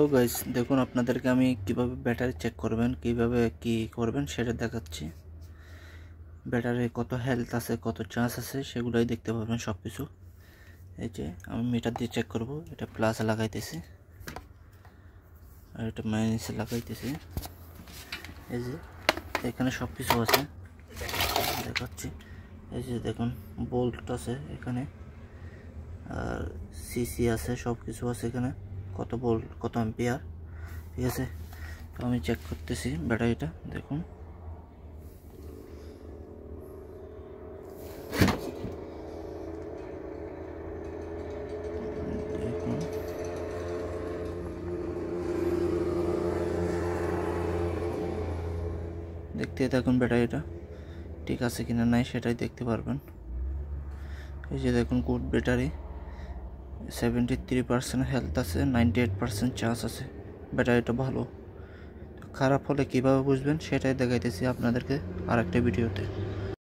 তো গাইস দেখুন আপনাদেরকে আমি কিভাবে ব্যাটারি চেক করবেন কিভাবে কি করবেন সেটা দেখাচ্ছি ব্যাটারি কত হেলথ আছে কত চার্জ আছে সেগুলোই দেখতে পাবেন সব কিছু এই যে আমি মিটার দিয়ে চেক করব এটা প্লাস লাগাইতেছি আর এটা মাইনাসে লাগাইতেছি এই যে এখানে সব কিছু আছে দেখাচ্ছি এই যে দেখুন বোল্ট আছে এখানে আর সিসি আছে সব কিছু আছে এখানে কত বল কত এম্পিয়ার ঠিক আছে আমি চেক করতেছি ব্যাটারিটা দেখুন देखते থাকুন ব্যাটারিটা ঠিক আছে কিনা নাই সেটাই দেখতে পারবেন এই যে দেখুন কোড ব্যাটারিতে সেভেন্টি থ্রি পার্সেন্ট হেলথ আছে নাইনটি এইট পার্সেন্ট চান্স আছে ব্যাটারিটা ভালো খারাপ হলে কীভাবে বুঝবেন সেটাই দেখাইতেছি আপনাদেরকে আরেকটা ভিডিওতে